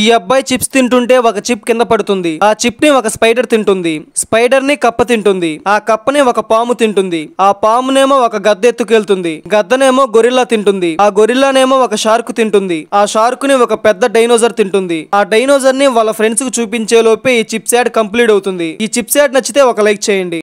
ఈ అబ్బాయి చిప్స్ తింటుంటే ఒక చిప్ కింద పడుతుంది ఆ చిప్ ని ఒక స్పైడర్ తింటుంది స్పైడర్ ని కప్ప తింటుంది ఆ కప్పని ఒక పాము తింటుంది ఆ పామునేమో ఒక గద్ద ఎత్తుకెళ్తుంది గద్దనేమో గొరిల్లా తింటుంది ఆ గొరిల్లానేమో ఒక షార్క్ తింటుంది ఆ షార్క్ ని ఒక పెద్ద డైనోజర్ తింటుంది ఆ డైనోజర్ ని వాళ్ళ ఫ్రెండ్స్ కు చూపించే లోపే ఈ చిప్స్ యాడ్ కంప్లీట్ అవుతుంది ఈ చిప్స్ యాడ్ నచ్చితే ఒక లైక్ చేయండి